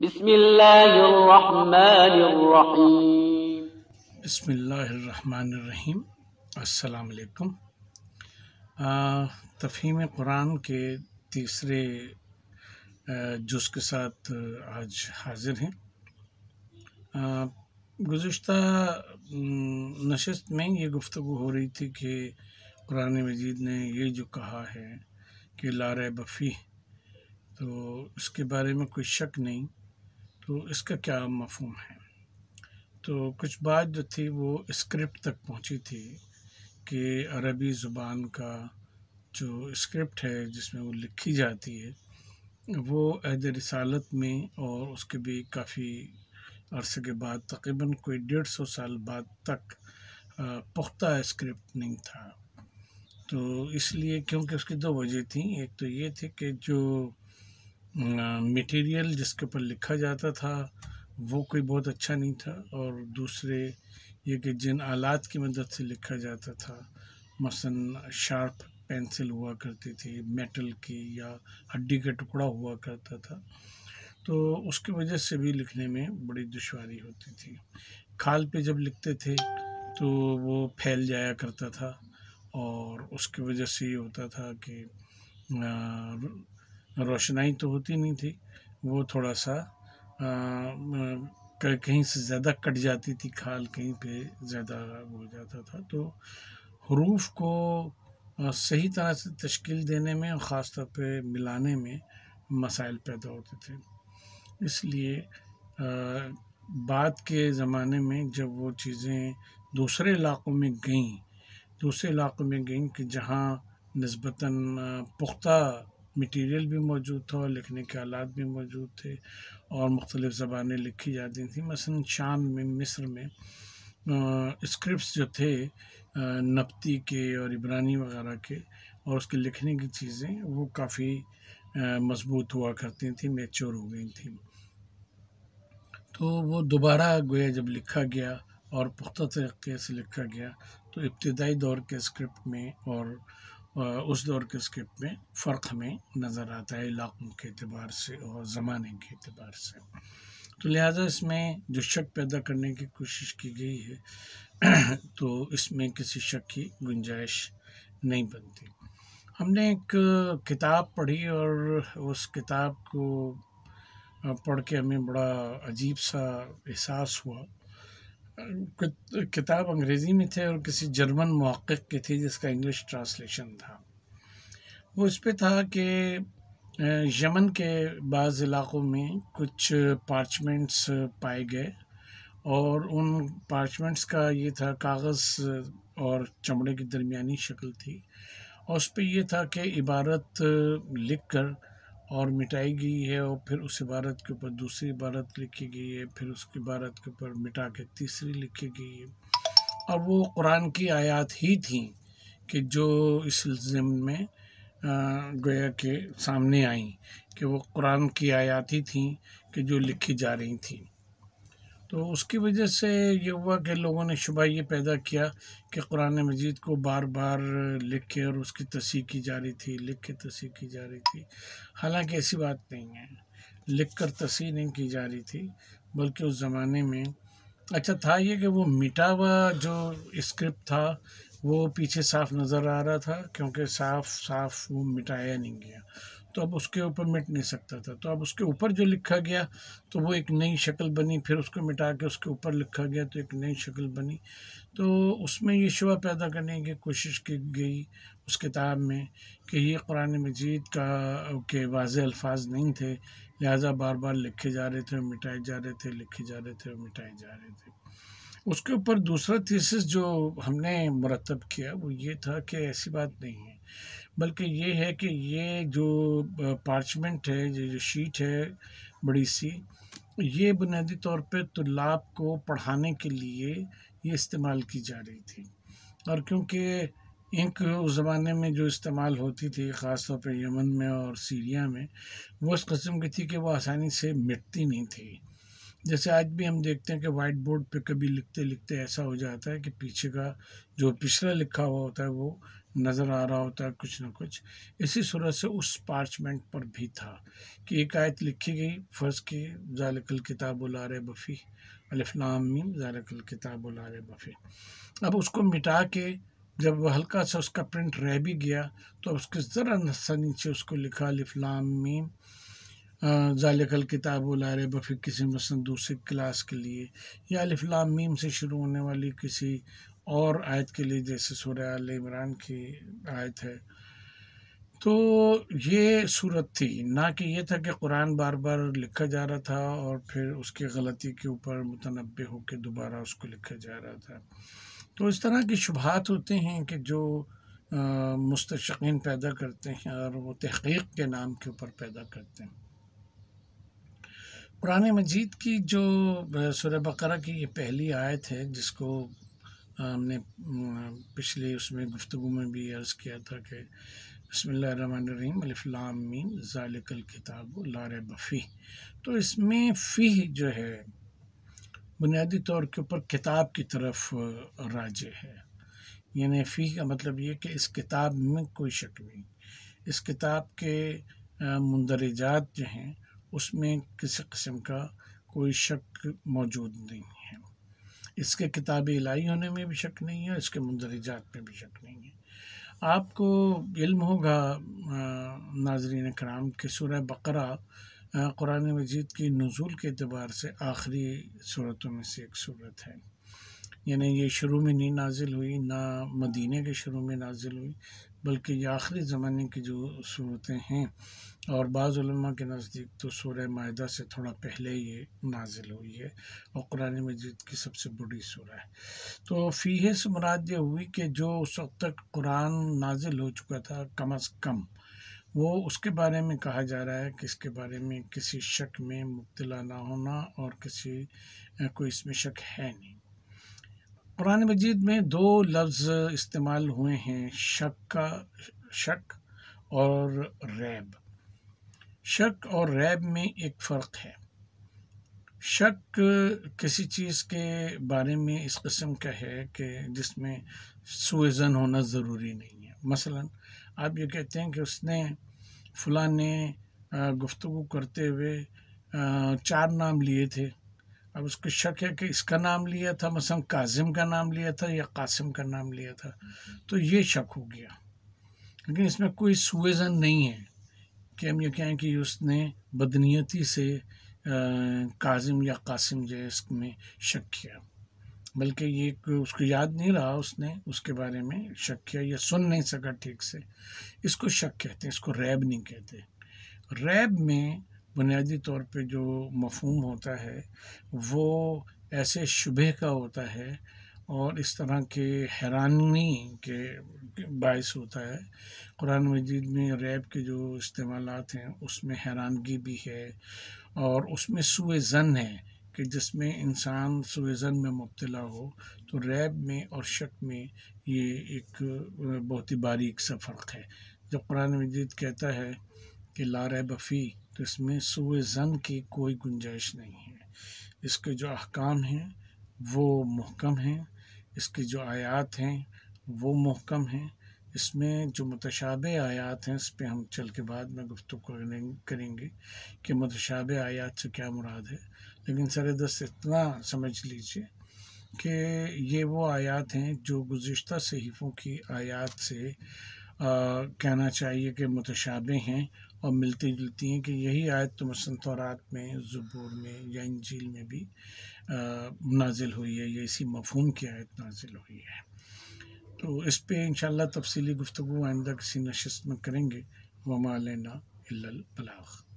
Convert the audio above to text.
बिस्मिल्लाहिर्रहमानिर्रहीम बिस्मिल्लाहिर्रहमानिर्रहीम अस्सलाम वालेकुम तफहीम कुरान के तीसरे जुस के साथ आज हाजिर हैं गुज्त नशस्त में ये गुफ्तु हो रही थी कि कुरान मजीद ने ये जो कहा है कि लार बफ़ी तो इसके बारे में कोई शक नहीं तो इसका क्या मफहम है तो कुछ बात जो थी वो स्क्रिप्ट तक पहुंची थी कि अरबी ज़ुबान का जो स्क्रिप्ट है जिसमें वो लिखी जाती है वो अहद रसालत में और उसके भी काफ़ी अरसे के बाद तकरीबन कोई डेढ़ सौ साल बाद तक पुख्ता स्क्रिप्ट नहीं था तो इसलिए क्योंकि उसकी दो वजह थी एक तो ये थी कि जो मटेरियल जिसके ऊपर लिखा जाता था वो कोई बहुत अच्छा नहीं था और दूसरे ये कि जिन आलात की मदद से लिखा जाता था मसन शार्प पेंसिल हुआ करती थी मेटल की या हड्डी का टुकड़ा हुआ करता था तो उसकी वजह से भी लिखने में बड़ी दुशारी होती थी खाल पे जब लिखते थे तो वो फैल जाया करता था और उसकी वजह से ये होता था कि आ, रोशनाई तो होती नहीं थी वो थोड़ा सा कहीं से ज़्यादा कट जाती थी खाल कहीं पे ज़्यादा हो जाता था तो हरूफ को सही तरह से तश्कील देने में और ख़ास तौर पे मिलाने में मसाइल पैदा होते थे इसलिए बाद के ज़माने में जब वो चीज़ें दूसरे इलाक़ों में गईं दूसरे इलाक़ों में गईं कि जहाँ नस्बता पुख्ता मटेरियल भी मौजूद था और लिखने के आलात भी मौजूद थे और मुख्तलिफ़ ज़बानें लिखी जाती थी मसलन शाम में मिस्र में स्क्रिप्ट जो थे नपती के और इब्रानी वगैरह के और उसके लिखने की चीज़ें वो काफ़ी मजबूत हुआ करती थी मेच्योर हो गई थी तो वो दोबारा गोया जब लिखा गया और पुख्ता तरीके से लिखा गया तो इब्तदाई दौर के स्क्रिप्ट में और उस दौर के स्क्रिप्ट में फ़र्क हमें नज़र आता है इलाक़ों के अतबार से और ज़माने के अतबार से तो लिहाजा इसमें जो शक पैदा करने की कोशिश की गई है तो इसमें किसी शक की गुंजाइश नहीं बनती हमने एक किताब पढ़ी और उस किताब को पढ़ के हमें बड़ा अजीब सा एहसास हुआ किताब अंग्रेज़ी में थे और किसी जर्मन महक़ की थी जिसका इंग्लिश ट्रांसलेशन था वो इस पर था कि यमन के बाज़ इलाक़ों में कुछ पार्चमेंट्स पाए गए और उन पार्चमेंट्स का ये था कागज़ और चमड़े की दरमिया शक्ल थी और उस पर यह था कि इबारत लिख कर और मिटाई गई है और फिर उस इबारत के ऊपर दूसरी इबारत लिखी गई है फिर उस इबारत के ऊपर मिटा के तीसरी लिखी गई है और वो कुरान की आयात ही थी कि जो इस ज़मन में गोया के सामने आई कि वो कुरान की आयात ही थी कि जो लिखी जा रही थी तो उसकी वजह से ये हुआ कि लोगों ने शुबा ये पैदा किया कि कुरान मजीद को बार बार लिख के और उसकी तस्ह की जा रही थी लिख के तस्ह की जा रही थी हालांकि ऐसी बात नहीं है लिख कर तस्ह नहीं की जा रही थी बल्कि उस ज़माने में अच्छा था ये कि वो मिटा हुआ जो स्क्रिप्ट था वो पीछे साफ नज़र आ रहा था क्योंकि साफ साफ वो मिटाया नहीं गया तो अब उसके ऊपर मिट नहीं सकता था तो अब उसके ऊपर जो लिखा गया तो वो एक नई शक्ल बनी फिर उसको मिटा के उसके ऊपर लिखा गया तो एक नई शक्ल बनी तो उसमें ये शुबा पैदा करने की कोशिश की गई उस किताब में कि ये कुरान मजीद का के वाज अल्फाज नहीं थे लिहाजा बार बार लिखे जा रहे थे मिटाए जा रहे थे लिखे जा रहे थे मिटाए जा रहे थे उसके ऊपर दूसरा थीसिस जो हमने मरतब किया वो ये था कि ऐसी बात नहीं है बल्कि ये है कि ये जो पार्चमेंट है ये जो शीट है बड़ी सी ये बुनियादी तौर पे तुलाब को पढ़ाने के लिए ये इस्तेमाल की जा रही थी और क्योंकि इंक उस ज़माने में जो इस्तेमाल होती थी ख़ास तौर पर यमन में और सीरिया में वो इस कस्म की थी कि वो आसानी से मिटती नहीं थी जैसे आज भी हम देखते हैं कि वाइट बोर्ड पे कभी लिखते लिखते ऐसा हो जाता है कि पीछे का जो पिछला लिखा हुआ होता है वो नज़र आ रहा होता है कुछ ना कुछ इसी सूरत से उस पार्चमेंट पर भी था कि एक आयत लिखी गई फ़र्ज की जालकल किताब उलार बफ़ी अलफ़नामीम जालकल किताब उलार बफ़ी अब उसको मिटा के जब हल्का सा उसका प्रिंट रह भी गया तो उसके ज़रा सा नीचे उसको लिखा अलफ़लामीम जालकल किताब उलार बफ़ी किसी मसलन दूसरी क्लास के लिए या अलिफ्लाम मीम से शुरू होने वाली किसी और आयत के लिए जैसे सूर्य आल इमरान की आयत है तो ये सूरत थी ना कि ये था कि कुरान बार बार लिखा जा रहा था और फिर उसकी गलती के ऊपर मुतनबे होकर दोबारा उसको लिखा जा रहा था तो इस तरह की शुभात होते हैं कि जो मुस्तकिन पैदा करते हैं और वो तहकीक के नाम के ऊपर पैदा करते हैं कुरान मजीद की जो सुर बकरा की ये पहली आयत है जिसको हमने पिछले उसमें गुफ्तु में भी अर्ज़ किया था कि बसमीम अलफ़लामीम ज़ालिकल किताब लार बफ़ी तो इसमें फ़ी जो है बुनियादी तौर के ऊपर किताब की तरफ राज है यानी फ़ी का मतलब ये कि इस किताब में कोई शक नहीं इस किताब के मंदरजात जो हैं उसमें किसी कस्म का कोई शक मौजूद नहीं है इसके किताबी इलाही होने में भी शक नहीं है इसके मंदरजात में भी शक नहीं है आपको इल्म होगा नाजरीन कराम के सुरह बकरा कुरान मजीद की नज़ुल के अतबार से आखिरी सूरतों में से एक सूरत है यानी ये शुरू में नहीं नाजिल हुई ना मदीने के शुरू में नाजिल हुई बल्कि ये आखिरी ज़माने की जो सूरतें हैं और बाज़ा के नज़दीक तो सूर्य माहा से थोड़ा पहले ये नाजिल हुई है और कुरान मजीद की सबसे बड़ी सूरह है तो फीह से मुराद ये हुई कि जो उस वक्त तक कुरान नाजिल हो चुका था कम अज़ कम वो उसके बारे में कहा जा रहा है कि इसके बारे में किसी शक में मुबतला ना होना और किसी कोई इसमें शक है नहीं कुरान मजीद में दो लफ्ज़ इस्तेमाल हुए हैं शक का शक और रैब शक और रैब में एक फ़र्क है शक किसी चीज़ के बारे में इस कस्म का है कि जिसमें सुजन होना ज़रूरी नहीं है मसलन आप ये कहते हैं कि उसने फलाने गुफ्तु करते हुए चार नाम लिए थे अब उसको शक है कि इसका नाम लिया था मसलन काजिम का नाम लिया था या कासिम का नाम लिया था तो ये शक हो गया लेकिन इसमें कोई सुएजन नहीं है कि हम ये कहें कि उसने बदनीयती से आ, काजिम या कासिम जैस में शक किया बल्कि ये उसको याद नहीं रहा उसने उसके बारे में शक किया या सुन नहीं सका ठीक से इसको शक कहते हैं इसको रैब नहीं कहते रैब में बुनियादी तौर पे जो मफहम होता है वो ऐसे शुबे का होता है और इस तरह के हैरानी के बायस होता है कुरान मजीद में रैब के जो इस्तेमाल हैं उसमें हैरानगी भी है और उसमें सुए ज़न है कि जिसमें इंसान सुजन में मुबतला हो तो रैब में और शक में ये एक बहुत ही बारीक सा फ़र्क है जब कुरान मजीद कहता है कि ला रैबफ़ी तो इसमें सोए जन की कोई गुंजाइश नहीं है इसके जो अहकाम हैं वो महकम हैं इसकी जो आयात हैं वो महकम हैं इसमें जो मतशाब आयात हैं इस पर हम चल के बाद में गुफ्तु करेंगे कि मतशाब आयात से क्या मुराद है लेकिन सर दस इतना समझ लीजिए कि ये वो आयात हैं जो गुज्त सहीफ़ों की आयात से कहना चाहिए कि मुतशाबे हैं और मिलती जुलती हैं कि यही आयत तो मसंतौरात में ज़बूर में या इंजील में भी नाजिल हुई है या इसी मफहम की आयत नाजिल हुई है तो इस पर इन तफसीली गुफ्तु आइंदा किसी नशस्त में करेंगे वमा लेना बलाग